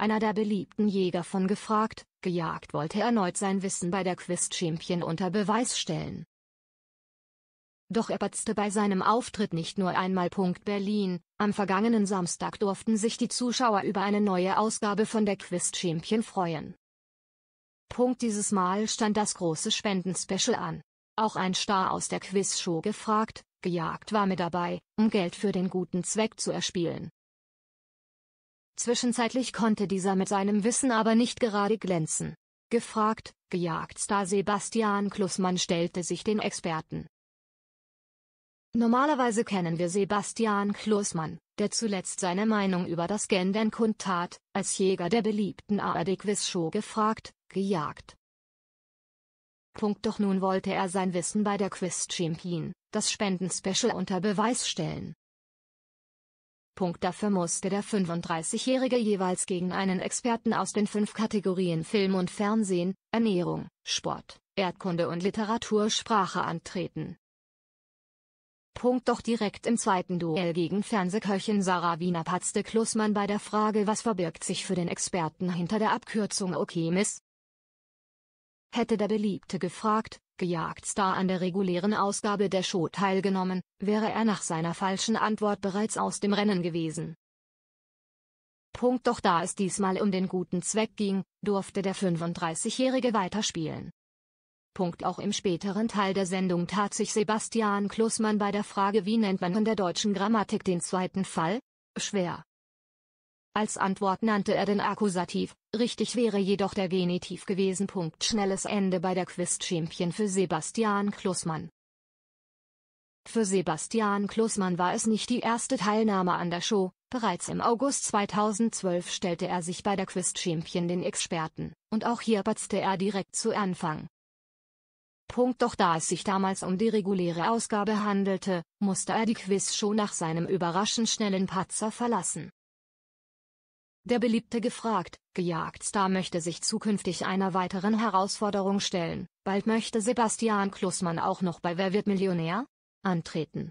einer der beliebten Jäger von gefragt, gejagt wollte erneut sein Wissen bei der Quiz-Champion unter Beweis stellen. Doch er patzte bei seinem Auftritt nicht nur einmal Punkt Berlin, am vergangenen Samstag durften sich die Zuschauer über eine neue Ausgabe von der Quiz Champion freuen. Punkt dieses Mal stand das große Spendenspecial an. Auch ein Star aus der Quiz-Show gefragt, gejagt war mit dabei, um Geld für den guten Zweck zu erspielen. Zwischenzeitlich konnte dieser mit seinem Wissen aber nicht gerade glänzen. Gefragt, gejagt Star Sebastian Klussmann stellte sich den Experten. Normalerweise kennen wir Sebastian Klussmann, der zuletzt seine Meinung über das Gendern kundtat, als Jäger der beliebten ard Quiz Show gefragt, gejagt. Punkt doch nun wollte er sein Wissen bei der Quiz Champion, das Spenden Special unter Beweis stellen. Punkt dafür musste der 35-Jährige jeweils gegen einen Experten aus den fünf Kategorien Film und Fernsehen, Ernährung, Sport, Erdkunde und Literatursprache antreten. Punkt doch direkt im zweiten Duell gegen Fernsehköchin Sarah Wiener patzte Klussmann bei der Frage was verbirgt sich für den Experten hinter der Abkürzung OK Hätte der beliebte gefragt, gejagt Star an der regulären Ausgabe der Show teilgenommen, wäre er nach seiner falschen Antwort bereits aus dem Rennen gewesen. Punkt doch da es diesmal um den guten Zweck ging, durfte der 35-Jährige weiterspielen. Punkt auch im späteren Teil der Sendung tat sich Sebastian Klussmann bei der Frage wie nennt man in der deutschen Grammatik den zweiten Fall? Schwer. Als Antwort nannte er den Akkusativ, richtig wäre jedoch der Genitiv gewesen. Punkt schnelles Ende bei der Quiz-Champion für Sebastian Klussmann. Für Sebastian Klussmann war es nicht die erste Teilnahme an der Show, bereits im August 2012 stellte er sich bei der Quiz-Champion den Experten, und auch hier patzte er direkt zu Anfang. Punkt doch da es sich damals um die reguläre Ausgabe handelte, musste er die Quiz-Show nach seinem überraschend schnellen Patzer verlassen. Der beliebte gefragt, gejagt Star möchte sich zukünftig einer weiteren Herausforderung stellen. Bald möchte Sebastian Klussmann auch noch bei Wer wird Millionär? antreten.